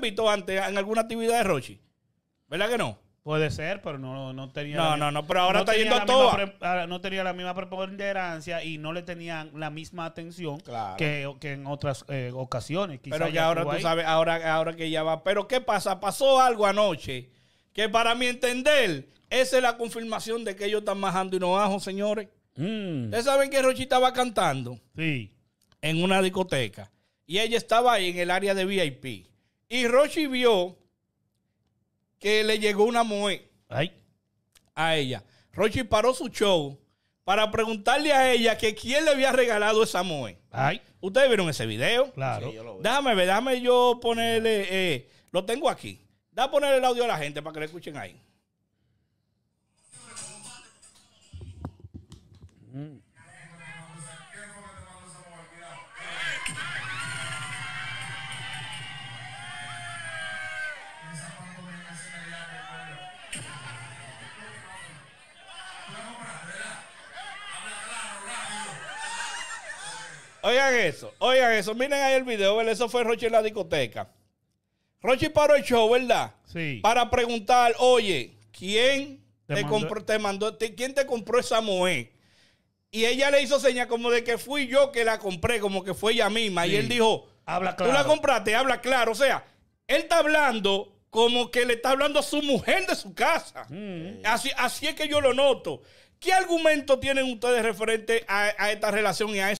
visto antes en alguna actividad de Rochi. ¿Verdad que no? Puede ser, pero no, no tenía. No, no, no, pero ahora está yendo a no tenía la misma preponderancia y no le tenían la misma atención que, que, en otras eh, ocasiones. pero ya ahora tú sabes, ahora, ahora que ya va. Pero ¿qué pasa? Pasó algo anoche que para mi entender, esa es la confirmación de que ellos están majando y no bajo, señores. Mm. Ustedes saben que Rochi estaba cantando sí. en una discoteca y ella estaba ahí en el área de VIP. Y Rochi vio que le llegó una moe a ella. Rochi paró su show para preguntarle a ella que quién le había regalado esa moe. Ustedes vieron ese video. Claro. yo déjame ver, déjame yo ponerle. Eh, lo tengo aquí. Da a poner el audio a la gente para que lo escuchen ahí. Mm. Oigan eso, oigan eso. Miren ahí el video, ¿verdad? Eso fue Roche en la discoteca. Roche paró el show, ¿verdad? Sí. Para preguntar, oye, ¿quién te, compró, te mandó, quién te compró esa mujer? Y ella le hizo señas como de que fui yo que la compré, como que fue ella misma. Y él dijo, habla claro. Tú la compraste, habla claro. O sea, él está hablando como que le está hablando a su mujer de su casa. Mm. Eh, así, así es que yo lo noto. ¿Qué argumento tienen ustedes referente a, a esta relación y a eso?